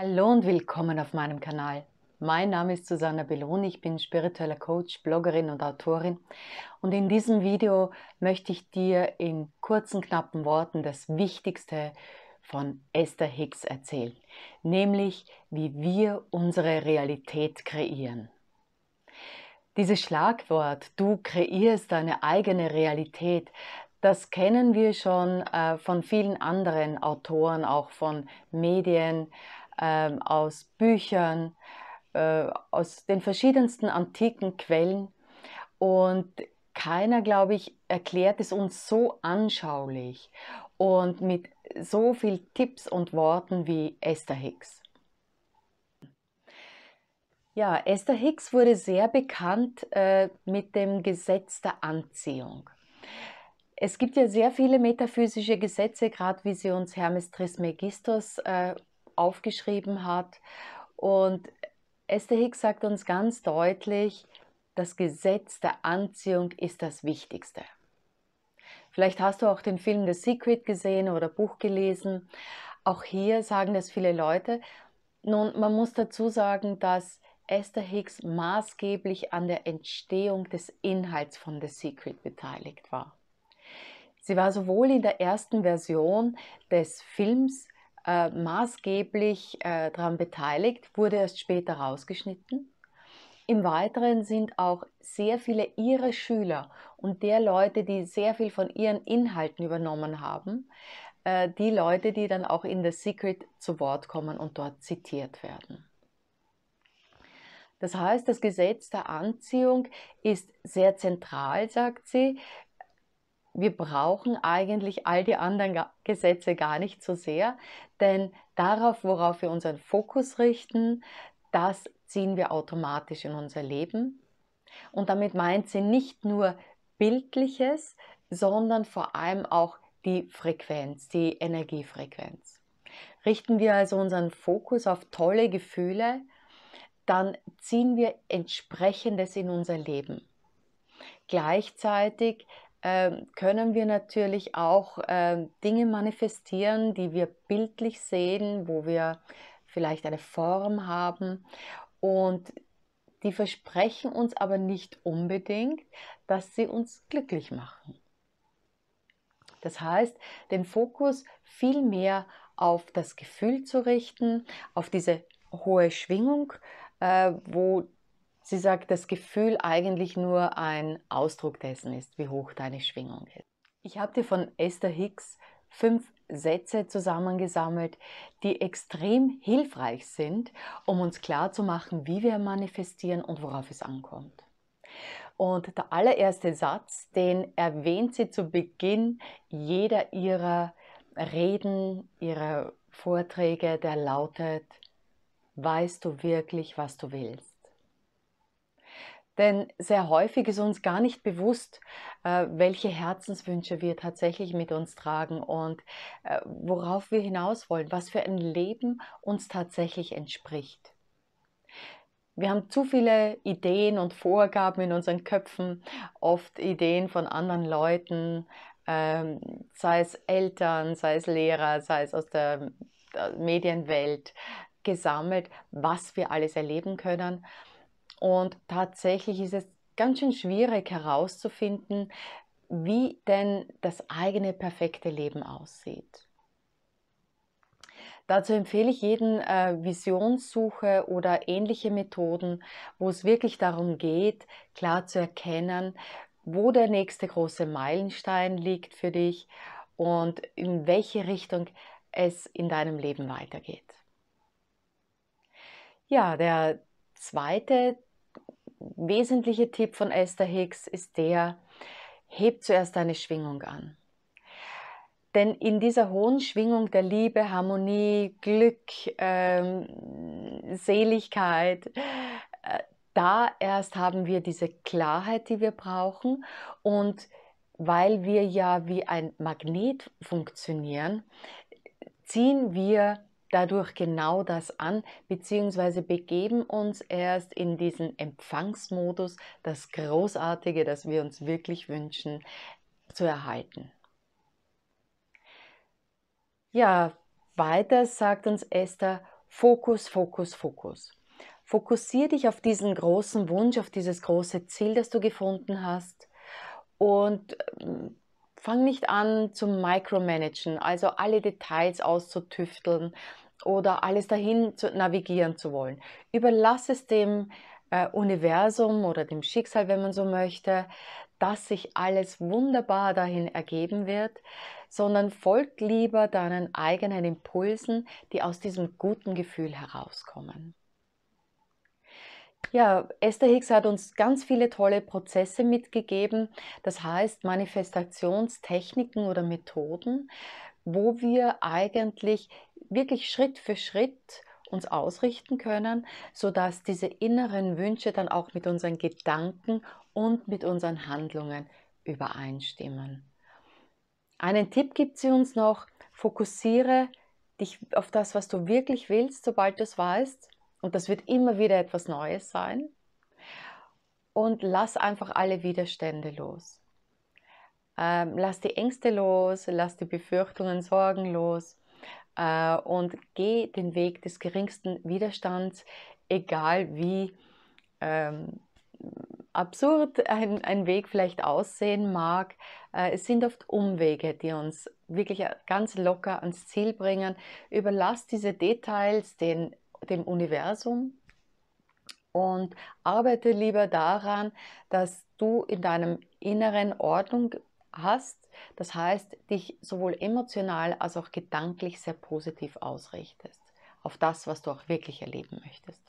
Hallo und willkommen auf meinem Kanal. Mein Name ist Susanna Belloni, ich bin spiritueller Coach, Bloggerin und Autorin und in diesem Video möchte ich dir in kurzen, knappen Worten das Wichtigste von Esther Hicks erzählen, nämlich wie wir unsere Realität kreieren. Dieses Schlagwort, du kreierst deine eigene Realität, das kennen wir schon äh, von vielen anderen Autoren, auch von Medien, ähm, aus Büchern, äh, aus den verschiedensten antiken Quellen. Und keiner, glaube ich, erklärt es uns so anschaulich und mit so viel Tipps und Worten wie Esther Hicks. Ja, Esther Hicks wurde sehr bekannt äh, mit dem Gesetz der Anziehung. Es gibt ja sehr viele metaphysische Gesetze, gerade wie sie uns Hermes Trismegistus äh, aufgeschrieben hat. Und Esther Hicks sagt uns ganz deutlich, das Gesetz der Anziehung ist das Wichtigste. Vielleicht hast du auch den Film The Secret gesehen oder Buch gelesen. Auch hier sagen das viele Leute. Nun, man muss dazu sagen, dass Esther Hicks maßgeblich an der Entstehung des Inhalts von The Secret beteiligt war. Sie war sowohl in der ersten Version des Films äh, maßgeblich äh, daran beteiligt, wurde erst später rausgeschnitten. Im Weiteren sind auch sehr viele ihrer Schüler und der Leute, die sehr viel von ihren Inhalten übernommen haben, äh, die Leute, die dann auch in The Secret zu Wort kommen und dort zitiert werden. Das heißt, das Gesetz der Anziehung ist sehr zentral, sagt sie, wir brauchen eigentlich all die anderen Gesetze gar nicht so sehr, denn darauf, worauf wir unseren Fokus richten, das ziehen wir automatisch in unser Leben. Und damit meint sie nicht nur bildliches, sondern vor allem auch die Frequenz, die Energiefrequenz. Richten wir also unseren Fokus auf tolle Gefühle, dann ziehen wir entsprechendes in unser Leben. Gleichzeitig ähm, können wir natürlich auch ähm, Dinge manifestieren, die wir bildlich sehen, wo wir vielleicht eine Form haben und die versprechen uns aber nicht unbedingt, dass sie uns glücklich machen. Das heißt, den Fokus viel mehr auf das Gefühl zu richten, auf diese hohe Schwingung, äh, wo Sie sagt, dass Gefühl eigentlich nur ein Ausdruck dessen ist, wie hoch deine Schwingung ist. Ich habe dir von Esther Hicks fünf Sätze zusammengesammelt, die extrem hilfreich sind, um uns klarzumachen, wie wir manifestieren und worauf es ankommt. Und der allererste Satz, den erwähnt sie zu Beginn jeder ihrer Reden, ihrer Vorträge, der lautet, weißt du wirklich, was du willst? Denn sehr häufig ist uns gar nicht bewusst, äh, welche Herzenswünsche wir tatsächlich mit uns tragen und äh, worauf wir hinaus wollen, was für ein Leben uns tatsächlich entspricht. Wir haben zu viele Ideen und Vorgaben in unseren Köpfen, oft Ideen von anderen Leuten, ähm, sei es Eltern, sei es Lehrer, sei es aus der Medienwelt, gesammelt, was wir alles erleben können. Und tatsächlich ist es ganz schön schwierig herauszufinden, wie denn das eigene perfekte Leben aussieht. Dazu empfehle ich jeden äh, Visionssuche oder ähnliche Methoden, wo es wirklich darum geht, klar zu erkennen, wo der nächste große Meilenstein liegt für dich und in welche Richtung es in deinem Leben weitergeht. Ja, der zweite wesentliche Tipp von Esther Hicks ist der, hebt zuerst deine Schwingung an. Denn in dieser hohen Schwingung der Liebe, Harmonie, Glück, ähm, Seligkeit, äh, da erst haben wir diese Klarheit, die wir brauchen. Und weil wir ja wie ein Magnet funktionieren, ziehen wir dadurch genau das an, beziehungsweise begeben uns erst in diesen Empfangsmodus, das Großartige, das wir uns wirklich wünschen, zu erhalten. Ja, weiter sagt uns Esther, Fokus, Fokus, Fokus. Fokussiere dich auf diesen großen Wunsch, auf dieses große Ziel, das du gefunden hast und ähm, Fang nicht an zu Micromanagen, also alle Details auszutüfteln oder alles dahin zu navigieren zu wollen. Überlass es dem äh, Universum oder dem Schicksal, wenn man so möchte, dass sich alles wunderbar dahin ergeben wird, sondern folgt lieber deinen eigenen Impulsen, die aus diesem guten Gefühl herauskommen. Ja, Esther Hicks hat uns ganz viele tolle Prozesse mitgegeben, das heißt Manifestationstechniken oder Methoden, wo wir eigentlich wirklich Schritt für Schritt uns ausrichten können, sodass diese inneren Wünsche dann auch mit unseren Gedanken und mit unseren Handlungen übereinstimmen. Einen Tipp gibt sie uns noch, fokussiere dich auf das, was du wirklich willst, sobald du es weißt und das wird immer wieder etwas Neues sein. Und lass einfach alle Widerstände los. Ähm, lass die Ängste los, lass die Befürchtungen, Sorgen los äh, und geh den Weg des geringsten Widerstands, egal wie ähm, absurd ein, ein, Weg vielleicht aussehen mag. Äh, es sind oft Umwege, die uns wirklich ganz locker ans Ziel bringen. Überlass diese Details den dem Universum und arbeite lieber daran, dass du in deinem Inneren Ordnung hast. Das heißt, dich sowohl emotional als auch gedanklich sehr positiv ausrichtest auf das, was du auch wirklich erleben möchtest.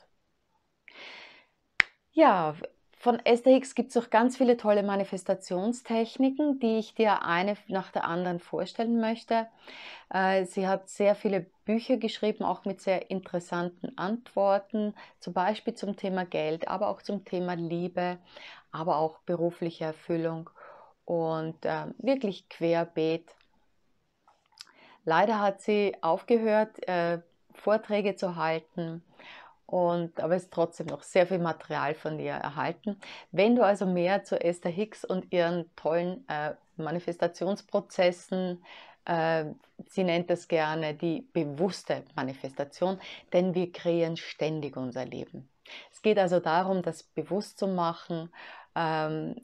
Ja, von Esther Hicks gibt es auch ganz viele tolle Manifestationstechniken, die ich dir eine nach der anderen vorstellen möchte. Äh, sie hat sehr viele Bücher geschrieben, auch mit sehr interessanten Antworten, zum Beispiel zum Thema Geld, aber auch zum Thema Liebe, aber auch berufliche Erfüllung und ähm, wirklich querbeet. Leider hat sie aufgehört, äh, Vorträge zu halten und aber ist trotzdem noch sehr viel Material von ihr erhalten. Wenn du also mehr zu Esther Hicks und ihren tollen äh, Manifestationsprozessen äh, Sie nennt es gerne die bewusste Manifestation, denn wir kreieren ständig unser Leben. Es geht also darum, das bewusst zu machen. Ähm,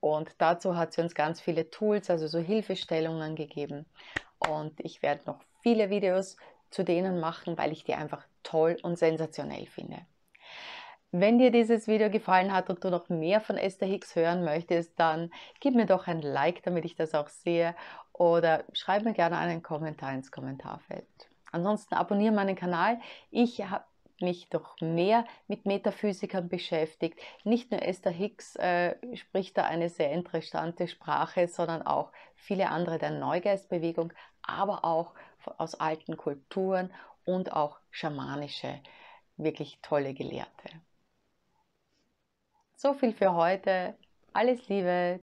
und dazu hat sie uns ganz viele Tools, also so Hilfestellungen gegeben. Und ich werde noch viele Videos zu denen machen, weil ich die einfach toll und sensationell finde. Wenn dir dieses Video gefallen hat und du noch mehr von Esther Hicks hören möchtest, dann gib mir doch ein Like, damit ich das auch sehe oder schreib mir gerne einen Kommentar ins Kommentarfeld. Ansonsten abonniere meinen Kanal. Ich mich doch mehr mit Metaphysikern beschäftigt. Nicht nur Esther Hicks äh, spricht da eine sehr interessante Sprache, sondern auch viele andere der Neugeistbewegung, aber auch aus alten Kulturen und auch schamanische, wirklich tolle Gelehrte. So viel für heute. Alles Liebe.